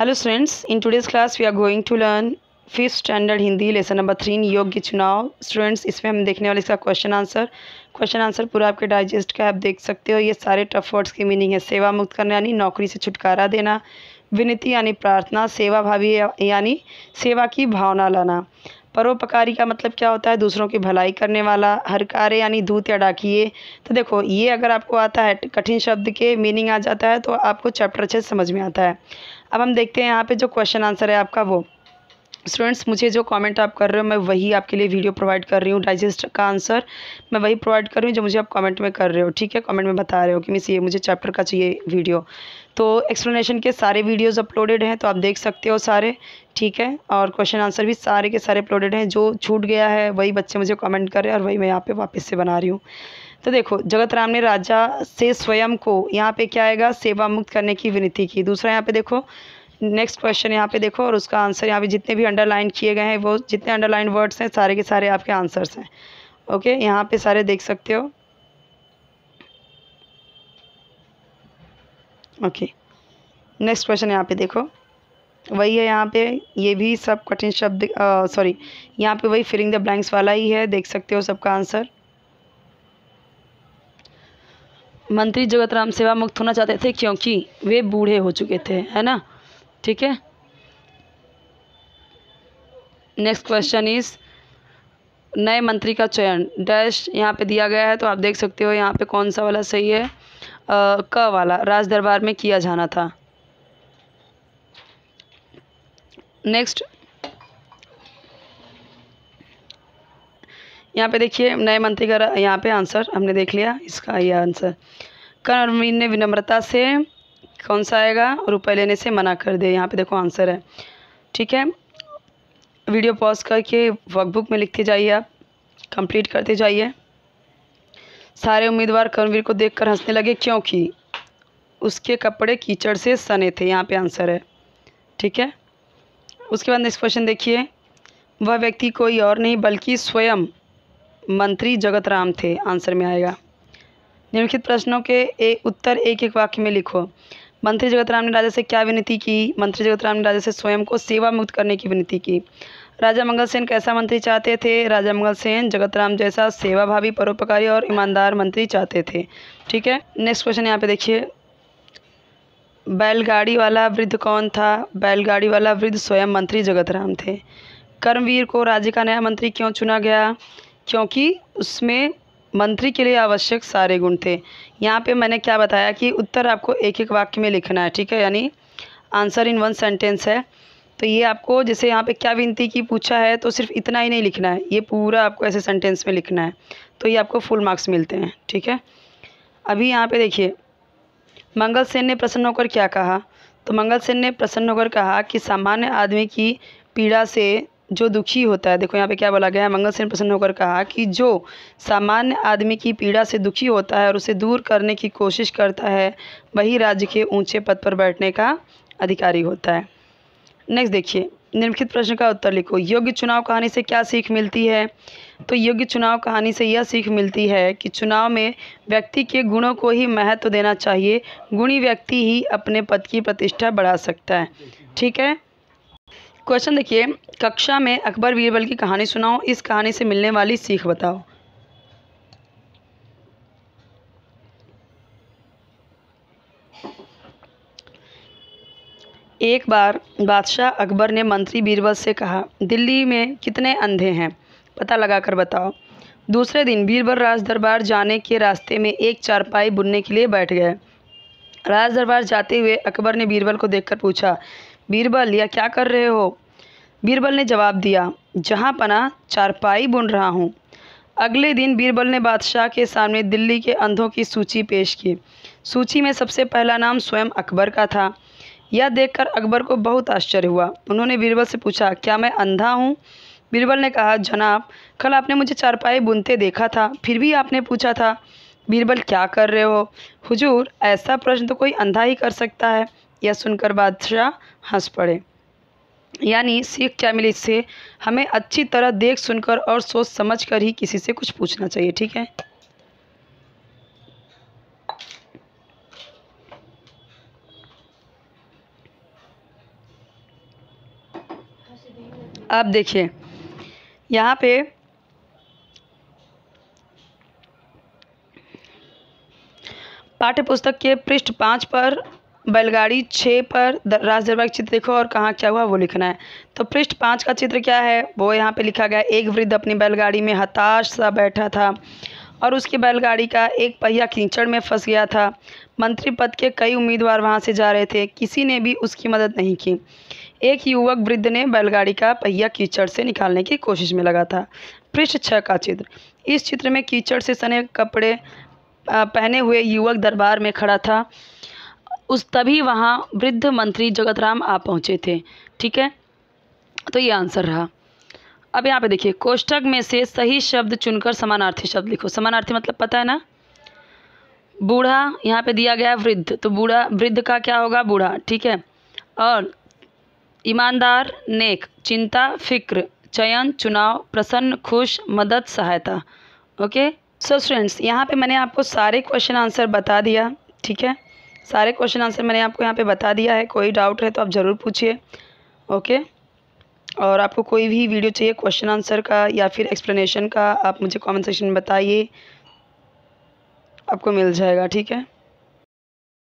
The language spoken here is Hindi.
hello students in today's class we are going to learn fifth standard Hindi lesson number three योग्य चुनाव स्टूडेंट्स इसमें हम देखने वाले इसका क्वेश्चन आंसर क्वेश्चन आंसर पूरा आपके डाइजेस्ट का आप देख सकते हो ये सारे टफ वर्ड्स की मीनिंग है सेवा मुक्त करना यानी नौकरी से छुटकारा देना विनती यानी प्रार्थना सेवा भावी यानी सेवा की भावना लाना परोपकारी का मतलब क्या होता है दूसरों की भलाई करने वाला हरकारे यानी दूत या डाकिए तो देखो ये अगर आपको आता है कठिन शब्द के मीनिंग आ जाता है तो आपको चैप्टर अच्छे समझ में आता है अब हम देखते हैं यहाँ पे जो क्वेश्चन आंसर है आपका वो स्टूडेंट्स मुझे जो कमेंट आप कर रहे हो मैं वही आपके लिए वीडियो प्रोवाइड कर रही हूँ डाइजेस्ट का आंसर मैं वही प्रोवाइड कर रही हूँ जो मुझे आप कमेंट में कर रहे हो ठीक है कमेंट में बता रहे हो कि मिस ये मुझे चैप्टर का चाहिए वीडियो तो एक्सप्लेनेशन के सारे वीडियोस अपलोडेड हैं तो आप देख सकते हो सारे ठीक है और क्वेश्चन आंसर भी सारे के सारे अपलोडेड हैं जो छूट गया है वही बच्चे मुझे रहे करें और वही मैं यहाँ पर वापस से बना रही हूँ तो देखो जगत राम ने राजा से स्वयं को यहाँ पे क्या आएगा सेवा मुक्त करने की विनती की दूसरा यहाँ पे देखो नेक्स्ट क्वेश्चन यहाँ पे देखो और उसका आंसर यहाँ पे जितने भी अंडरलाइन किए गए हैं वो जितने अंडरलाइन वर्ड्स हैं सारे के सारे आपके आंसर्स हैं ओके यहाँ पे सारे देख सकते हो ओके नेक्स्ट क्वेश्चन यहाँ पे देखो वही है यहाँ पे ये भी सब कठिन शब्द सॉरी यहाँ पे वही फिलिंग द ब्लैंक्स वाला ही है देख सकते हो सबका आंसर मंत्री जगत राम सेवा मुक्त होना चाहते थे क्योंकि वे बूढ़े हो चुके थे है ना ठीक है नेक्स्ट क्वेश्चन इज़ नए मंत्री का चयन डैश यहाँ पे दिया गया है तो आप देख सकते हो यहाँ पे कौन सा वाला सही है क वाला राज दरबार में किया जाना था नेक्स्ट यहाँ पे देखिए नए मंत्री का यहाँ पे आंसर हमने देख लिया इसका ये आंसर कर्ण ने विनम्रता से कौन सा आएगा रुपए लेने से मना कर दे यहाँ पे देखो आंसर है ठीक है वीडियो पॉज करके वर्कबुक में लिखते जाइए आप कंप्लीट करते जाइए सारे उम्मीदवार कर्मवीर को देखकर हंसने लगे क्योंकि उसके कपड़े कीचड़ से सने थे यहाँ पे आंसर है ठीक है उसके बाद नेक्स्ट क्वेश्चन देखिए वह व्यक्ति कोई और नहीं बल्कि स्वयं मंत्री जगत राम थे आंसर में आएगा निम्नलिखित प्रश्नों के ए, उत्तर एक एक वाक्य में लिखो मंत्री राम ने राजा से क्या विनती की मंत्री राम ने राजा से स्वयं को सेवा मुक्त करने की विनती की राजा मंगल सेन कैसा मंत्री चाहते थे राजा मंगल सेन राम जैसा सेवाभावी परोपकारी और ईमानदार मंत्री चाहते थे ठीक है नेक्स्ट क्वेश्चन यहाँ पे देखिए बैलगाड़ी वाला वृद्ध कौन था बैलगाड़ी वाला वृद्ध स्वयं मंत्री राम थे कर्मवीर को राज्य का नया मंत्री क्यों चुना गया क्योंकि उसमें मंत्री के लिए आवश्यक सारे गुण थे यहाँ पे मैंने क्या बताया कि उत्तर आपको एक एक वाक्य में लिखना है ठीक है यानी आंसर इन वन सेंटेंस है तो ये आपको जैसे यहाँ पे क्या विनती की पूछा है तो सिर्फ इतना ही नहीं लिखना है ये पूरा आपको ऐसे सेंटेंस में लिखना है तो ये आपको फुल मार्क्स मिलते हैं ठीक है अभी यहाँ पर देखिए मंगल सेन ने प्रसन्न होकर क्या कहा तो मंगल सेन ने प्रसन्न होकर कहा कि सामान्य आदमी की पीड़ा से जो दुखी होता है देखो यहाँ पे क्या बोला गया है मंगल सेन प्रसन्न होकर कहा कि जो सामान्य आदमी की पीड़ा से दुखी होता है और उसे दूर करने की कोशिश करता है वही राज्य के ऊंचे पद पर बैठने का अधिकारी होता है नेक्स्ट देखिए निम्नलिखित प्रश्न का उत्तर लिखो योग्य चुनाव कहानी से क्या सीख मिलती है तो योग्य चुनाव कहानी से यह सीख मिलती है कि चुनाव में व्यक्ति के गुणों को ही महत्व देना चाहिए गुणी व्यक्ति ही अपने पद की प्रतिष्ठा बढ़ा सकता है ठीक है क्वेश्चन देखिए कक्षा में अकबर बीरबल की कहानी सुनाओ इस कहानी से मिलने वाली सीख बताओ एक बार बादशाह अकबर ने मंत्री बीरबल से कहा दिल्ली में कितने अंधे हैं पता लगाकर बताओ दूसरे दिन बीरबल राज दरबार जाने के रास्ते में एक चारपाई बुनने के लिए बैठ गए राज दरबार जाते हुए अकबर ने बीरबल को देखकर पूछा बीरबल यह क्या कर रहे हो बीरबल ने जवाब दिया जहाँ पना चारपाई बुन रहा हूँ अगले दिन बीरबल ने बादशाह के सामने दिल्ली के अंधों की सूची पेश की सूची में सबसे पहला नाम स्वयं अकबर का था यह देखकर अकबर को बहुत आश्चर्य हुआ उन्होंने बीरबल से पूछा क्या मैं अंधा हूँ बीरबल ने कहा जनाब कल आपने मुझे चारपाई बुनते देखा था फिर भी आपने पूछा था बीरबल क्या कर रहे हो हुजूर ऐसा प्रश्न तो कोई अंधा ही कर सकता है यह सुनकर बादशाह हंस पड़े यानी सीख क्या मिली इससे हमें अच्छी तरह देख सुनकर और सोच समझ कर ही किसी से कुछ पूछना चाहिए ठीक है आप देखिए यहाँ पे पाठ्य पुस्तक के पृष्ठ पाँच पर बैलगाड़ी छः पर राजदरबार का चित्र देखो और कहाँ क्या हुआ वो लिखना है तो पृष्ठ पाँच का चित्र क्या है वो यहाँ पे लिखा गया एक वृद्ध अपनी बैलगाड़ी में हताश सा बैठा था और उसकी बैलगाड़ी का एक पहिया कीचड़ में फंस गया था मंत्री पद के कई उम्मीदवार वहाँ से जा रहे थे किसी ने भी उसकी मदद नहीं की एक युवक वृद्ध ने बैलगाड़ी का पहिया कीचड़ से निकालने की कोशिश में लगा था पृष्ठ छः का चित्र इस चित्र में कीचड़ से सने कपड़े पहने हुए युवक दरबार में खड़ा था उस तभी वहाँ वृद्ध मंत्री जगत राम आ पहुँचे थे ठीक है तो ये आंसर रहा अब यहाँ पे देखिए कोष्टक में से सही शब्द चुनकर समानार्थी शब्द लिखो समानार्थी मतलब पता है ना बूढ़ा यहाँ पे दिया गया वृद्ध तो बूढ़ा वृद्ध का क्या होगा बूढ़ा ठीक है और ईमानदार नेक चिंता फिक्र चयन चुनाव प्रसन्न खुश मदद सहायता ओके सो फ्रेंड्स यहाँ पे मैंने आपको सारे क्वेश्चन आंसर बता दिया ठीक है सारे क्वेश्चन आंसर मैंने आपको यहाँ पे बता दिया है कोई डाउट है तो आप ज़रूर पूछिए ओके और आपको कोई भी वीडियो चाहिए क्वेश्चन आंसर का या फिर एक्सप्लेनेशन का आप मुझे कमेंट सेक्शन में बताइए आपको मिल जाएगा ठीक है